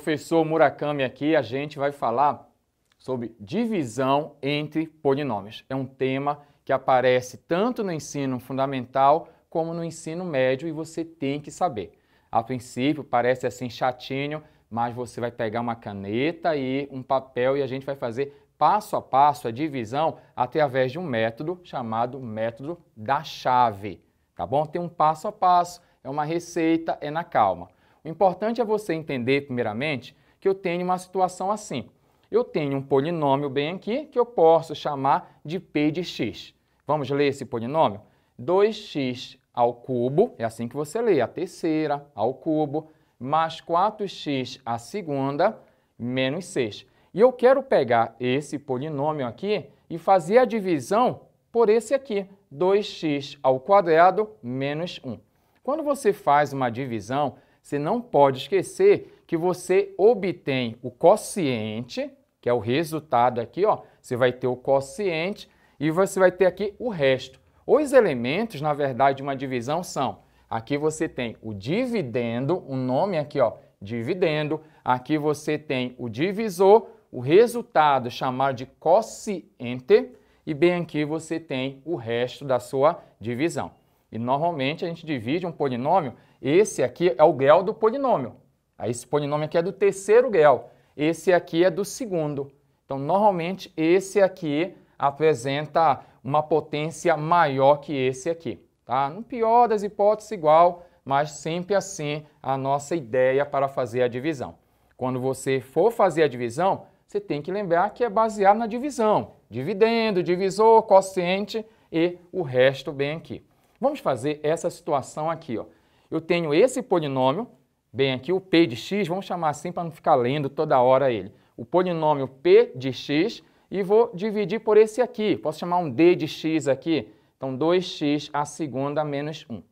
professor Murakami aqui, a gente vai falar sobre divisão entre polinômios. É um tema que aparece tanto no ensino fundamental como no ensino médio e você tem que saber. A princípio parece assim chatinho, mas você vai pegar uma caneta e um papel e a gente vai fazer passo a passo a divisão através de um método chamado método da chave, tá bom? Tem um passo a passo, é uma receita, é na calma. O importante é você entender, primeiramente, que eu tenho uma situação assim. Eu tenho um polinômio bem aqui que eu posso chamar de P de x. Vamos ler esse polinômio? 2x ao cubo, é assim que você lê, a terceira ao cubo, mais 4x à segunda, menos 6. E eu quero pegar esse polinômio aqui e fazer a divisão por esse aqui, 2x ao quadrado menos 1. Quando você faz uma divisão, você não pode esquecer que você obtém o quociente, que é o resultado aqui, ó. Você vai ter o quociente e você vai ter aqui o resto. Os elementos, na verdade, de uma divisão são: aqui você tem o dividendo, o nome aqui, ó, dividendo. Aqui você tem o divisor, o resultado chamado de quociente e bem aqui você tem o resto da sua divisão. E normalmente a gente divide um polinômio esse aqui é o grau do polinômio. Esse polinômio aqui é do terceiro grau. Esse aqui é do segundo. Então, normalmente, esse aqui apresenta uma potência maior que esse aqui. Tá? No pior das hipóteses, igual, mas sempre assim a nossa ideia para fazer a divisão. Quando você for fazer a divisão, você tem que lembrar que é baseado na divisão. Dividendo, divisor, quociente e o resto bem aqui. Vamos fazer essa situação aqui. Ó eu tenho esse polinômio, bem aqui o p de x, vamos chamar assim para não ficar lendo toda hora ele, o polinômio p de x e vou dividir por esse aqui, posso chamar um d de x aqui, então 2x a segunda menos 1.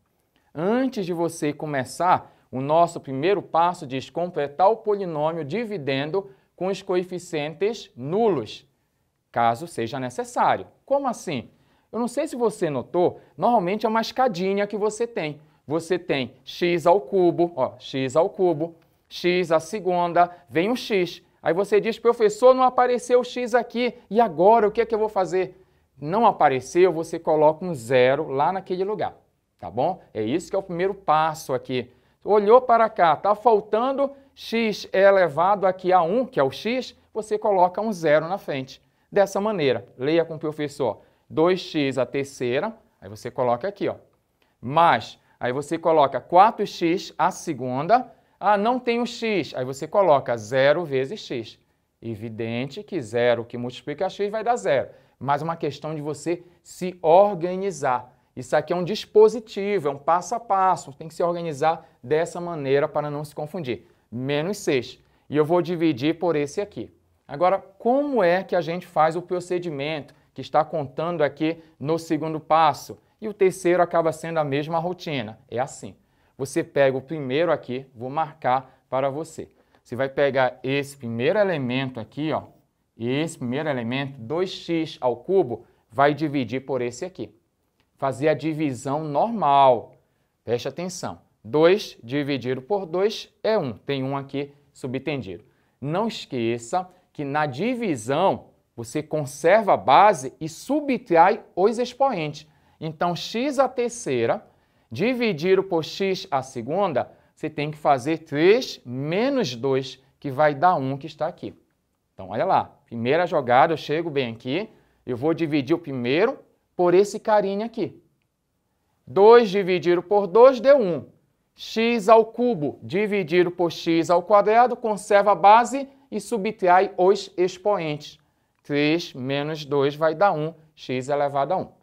Antes de você começar, o nosso primeiro passo diz completar o polinômio dividendo com os coeficientes nulos, caso seja necessário. Como assim? Eu não sei se você notou, normalmente é uma escadinha que você tem você tem x ao cubo, ó, x ao cubo, x à segunda, vem um x. Aí você diz, professor, não apareceu o x aqui, e agora o que é que eu vou fazer? Não apareceu, você coloca um zero lá naquele lugar, tá bom? É isso que é o primeiro passo aqui. Olhou para cá, está faltando x elevado aqui a 1, que é o x, você coloca um zero na frente. Dessa maneira, leia com o professor, 2x a terceira, aí você coloca aqui, ó, mais Aí você coloca 4x à segunda. Ah, não tem o x. Aí você coloca 0 vezes x. Evidente que zero que multiplica x vai dar zero. Mas uma questão de você se organizar. Isso aqui é um dispositivo, é um passo a passo. Tem que se organizar dessa maneira para não se confundir. Menos 6. E eu vou dividir por esse aqui. Agora, como é que a gente faz o procedimento que está contando aqui no segundo passo? e o terceiro acaba sendo a mesma rotina. É assim. Você pega o primeiro aqui, vou marcar para você. Você vai pegar esse primeiro elemento aqui, ó, esse primeiro elemento, 2x ao cubo, vai dividir por esse aqui. Fazer a divisão normal. Preste atenção. 2 dividido por 2 é 1. Um. Tem 1 um aqui subtendido. Não esqueça que na divisão você conserva a base e subtrai os expoentes. Então, x a terceira dividido por x a segunda, você tem que fazer 3 menos 2, que vai dar 1 que está aqui. Então, olha lá. Primeira jogada, eu chego bem aqui. Eu vou dividir o primeiro por esse carinha aqui. 2 dividido por 2 deu 1. x ao cubo dividido por x ao quadrado conserva a base e subtrai os expoentes. 3 menos 2 vai dar 1, x elevado a 1.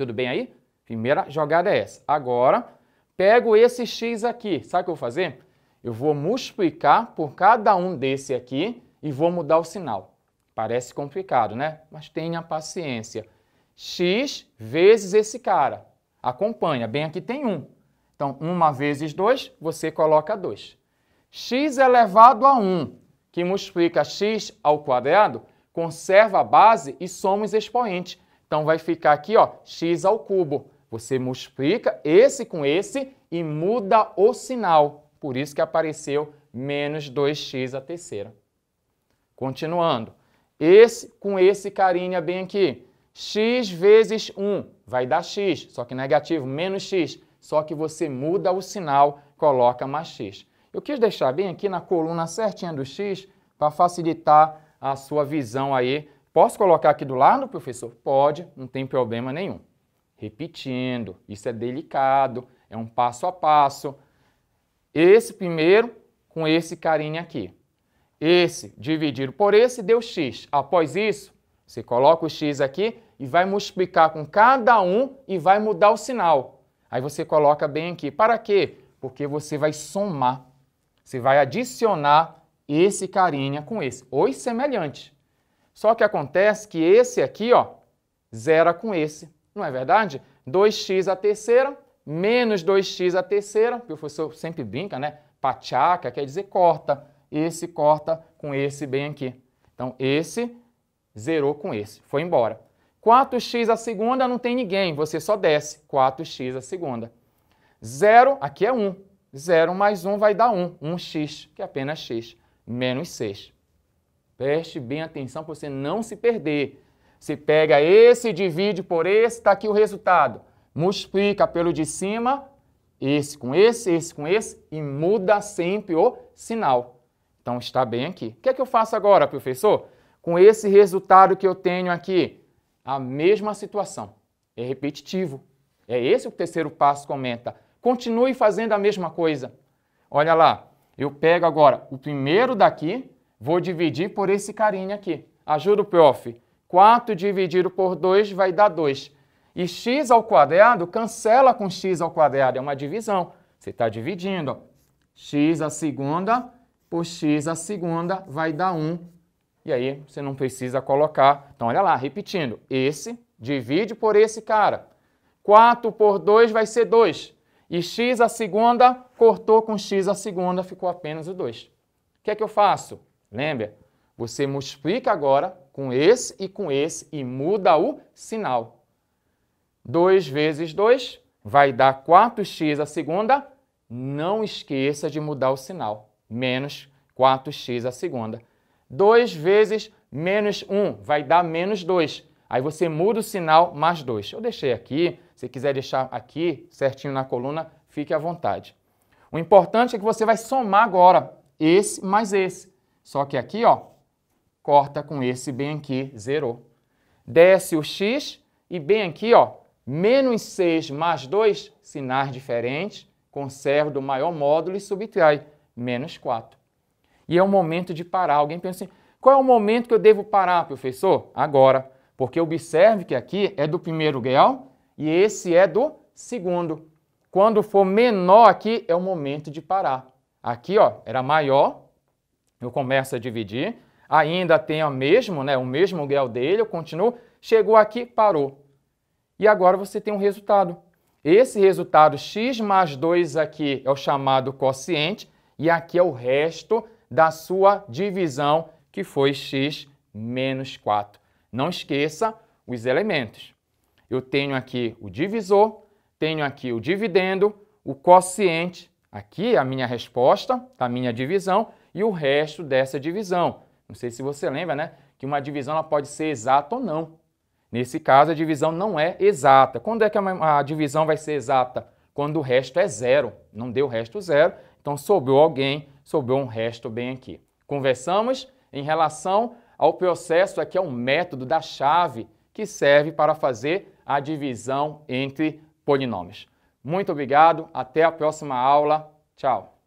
Tudo bem aí? Primeira jogada é essa. Agora, pego esse x aqui. Sabe o que eu vou fazer? Eu vou multiplicar por cada um desse aqui e vou mudar o sinal. Parece complicado, né? Mas tenha paciência. x vezes esse cara. Acompanha, bem aqui tem 1. Então, 1 vezes 2, você coloca 2. x elevado a 1, que multiplica x ao quadrado, conserva a base e soma os expoentes. Então vai ficar aqui, ó, x ao cubo. Você multiplica esse com esse e muda o sinal. Por isso que apareceu menos 2x a terceira. Continuando. Esse com esse carinha bem aqui. x vezes 1 vai dar x, só que negativo, menos x. Só que você muda o sinal, coloca mais x. Eu quis deixar bem aqui na coluna certinha do x para facilitar a sua visão aí Posso colocar aqui do lado, professor? Pode, não tem problema nenhum. Repetindo, isso é delicado, é um passo a passo. Esse primeiro com esse carinha aqui. Esse dividido por esse deu x. Após isso, você coloca o x aqui e vai multiplicar com cada um e vai mudar o sinal. Aí você coloca bem aqui. Para quê? Porque você vai somar. Você vai adicionar esse carinha com esse, ou semelhante. Só que acontece que esse aqui, ó, zera com esse, não é verdade? 2x à terceira menos 2x à terceira, o professor sempre brinca, né? Pachaca quer dizer corta. Esse corta com esse bem aqui. Então, esse zerou com esse, foi embora. 4x à segunda não tem ninguém, você só desce. 4x à segunda. 0, aqui é 1. 0 mais 1 vai dar 1. 1x, que é apenas x, menos 6. Preste bem atenção para você não se perder. Você pega esse, divide por esse, está aqui o resultado. Multiplica pelo de cima, esse com esse, esse com esse, e muda sempre o sinal. Então está bem aqui. O que é que eu faço agora, professor? Com esse resultado que eu tenho aqui, a mesma situação. É repetitivo. É esse o terceiro passo comenta. Continue fazendo a mesma coisa. Olha lá, eu pego agora o primeiro daqui, Vou dividir por esse carinha aqui. Ajuda o prof. 4 dividido por 2 vai dar 2. E x ao quadrado cancela com x ao quadrado, é uma divisão. Você está dividindo. x a segunda por x a segunda vai dar 1. E aí você não precisa colocar. Então olha lá, repetindo. Esse divide por esse cara. 4 por 2 vai ser 2. E x a segunda cortou com x a segunda, ficou apenas o 2. O que é que eu faço? Lembra? Você multiplica agora com esse e com esse e muda o sinal. 2 vezes 2 vai dar 4x a segunda. Não esqueça de mudar o sinal. Menos 4x a segunda. 2 vezes menos 1 vai dar menos 2. Aí você muda o sinal mais 2. Eu deixei aqui. Se quiser deixar aqui certinho na coluna, fique à vontade. O importante é que você vai somar agora esse mais esse. Só que aqui, ó, corta com esse bem aqui, zerou. Desce o x e bem aqui, ó, menos 6 mais 2, sinais diferentes, conserva do maior módulo e subtrai, menos 4. E é o momento de parar. Alguém pensa assim, qual é o momento que eu devo parar, professor? Agora, porque observe que aqui é do primeiro grau e esse é do segundo. Quando for menor aqui, é o momento de parar. Aqui, ó, era maior, eu começo a dividir, ainda tem o mesmo, né, o mesmo grau dele, eu continuo, chegou aqui, parou. E agora você tem um resultado. Esse resultado x mais 2 aqui é o chamado quociente, e aqui é o resto da sua divisão, que foi x menos 4. Não esqueça os elementos. Eu tenho aqui o divisor, tenho aqui o dividendo, o quociente, aqui é a minha resposta a minha divisão, e o resto dessa divisão. Não sei se você lembra, né? Que uma divisão ela pode ser exata ou não. Nesse caso, a divisão não é exata. Quando é que a divisão vai ser exata? Quando o resto é zero. Não deu o resto zero, então sobrou alguém, sobrou um resto bem aqui. Conversamos em relação ao processo aqui, é um método da chave que serve para fazer a divisão entre polinômios. Muito obrigado, até a próxima aula. Tchau!